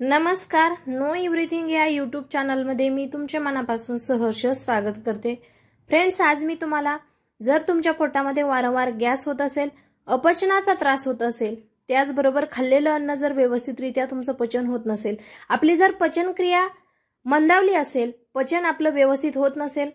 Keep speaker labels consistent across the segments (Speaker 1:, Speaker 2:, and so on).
Speaker 1: नमस्कार know everything या YouTube चॅनलमध्ये मी तुमच्या मनापासून सहर्ष स्वागत करते फ्रेंड्स आज मी तुम्हाला जर तुमच्या पोटामध्ये वारंवार गॅस होत असेल अपचनाचा त्रास होत असेल त्याचबरोबर खाल्लेलं अन्न जर व्यवस्थितरित्या तुमचं पचन होत नसेल आपली जर पचनक्रिया मंदावली असेल पचन आपलं व्यवस्थित होत नसेल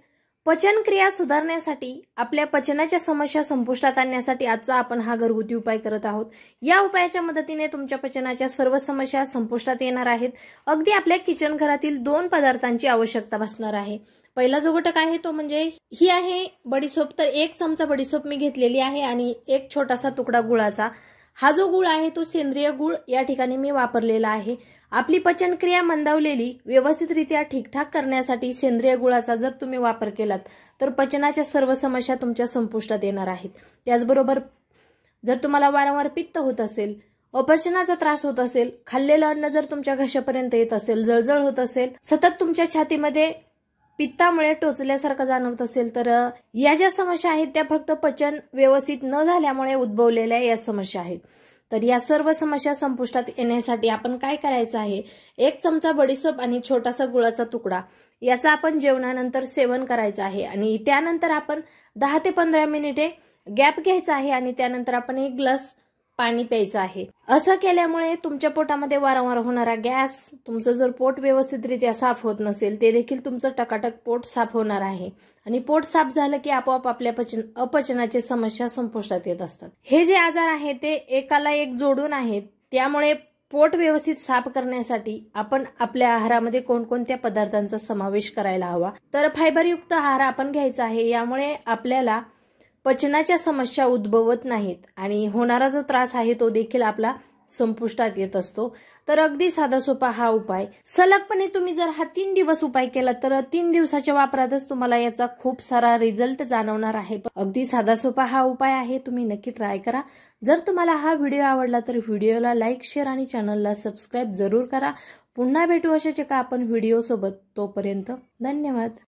Speaker 1: पचनक्रिया सुधारण्यासाठी आपल्या पचनाच्या समस्या संपुष्टात आणण्यासाठी आजचा आपण हा घरगुती उपाय करत आहोत या उपायाच्या मदतीने तुमच्या पचनाच्या सर्व समस्या संपुष्टात येणार आहेत अगदी आपल्या किचन घरातील दोन पदार्थांची आवश्यकता भासणार आहे पहिला जो घटक आहे तो म्हणजे ही आहे बडीसोप तर एक चमचा बडीसोप मी घेतलेली आहे आणि एक छोटासा तुकडा गुळाचा हा जो गुळ आहे तो सेंद्रिय गुळ या ठिकाणी मी वापरलेला आहे आपली पचनक्रिया मंदावलेली व्यवस्थितरित्या ठीकठाक करण्यासाठी सेंद्रिय गुळाचा जर तुम्ही वापर केलात तर पचनाच्या सर्व समस्या तुमच्या संपुष्टात येणार आहेत त्याचबरोबर जर तुम्हाला वारंवार पित्त होत असेल अपचनाचा त्रास होत असेल खाल्लेलं अन्न जर तुमच्या घशापर्यंत येत असेल जळजळ होत असेल सतत तुमच्या छातीमध्ये पित्तामुळे टोचल्यासारखं जाणवत असेल तर या ज्या समस्या आहेत त्या फक्त पचन व्यवस्थित न झाल्यामुळे उद्भवलेल्या या समस्या आहेत तर या सर्व समस्या संपुष्टात येण्यासाठी आपण काय करायचं आहे एक चमचा बडीसोप आणि छोटासा गुळाचा तुकडा याचा आपण जेवणानंतर सेवन करायचं आहे आणि त्यानंतर आपण दहा ते पंधरा मिनिटे गॅप घ्यायचा आहे आणि त्यानंतर आपण एक ग्लास पाणी प्यायचं आहे असं केल्यामुळे तुमच्या पोटामध्ये वारंवार होणारा गॅस तुमचं जर पोट व्यवस्थितरित्या साफ होत नसेल ते देखील तुमचं टकाटक पोट साफ होणार आहे आणि पोट साफ झालं की आपोआप आपल्या पचन अपचनाची समस्या संपुष्टात येत असतात हे जे आजार आहे ते एकाला एक जोडून आहेत त्यामुळे पोट व्यवस्थित साफ करण्यासाठी आपण आपल्या आहारामध्ये कोणकोणत्या पदार्थांचा समावेश करायला हवा तर फायबरयुक्त आहार आपण घ्यायचा आहे यामुळे आपल्याला पचनाच्या समस्या उद्भवत नाहीत आणि होणारा जो त्रास आहे तो देखील आपला संपुष्टात येत असतो तर अगदी साधा सोपा हा उपाय सलगपणे तुम्ही जर हा तीन दिवस उपाय केला तर तीन दिवसाच्या वापरातच तुम्हाला याचा खूप सारा रिझल्ट जाणवणार आहे अगदी साधा सोपा हा उपाय आहे तुम्ही नक्की ट्राय करा जर तुम्हाला हा व्हिडिओ आवडला तर व्हिडिओला लाईक शेअर आणि चॅनलला सबस्क्राईब जरूर करा पुन्हा भेटू अशाच एका आपण व्हिडिओसोबत तोपर्यंत धन्यवाद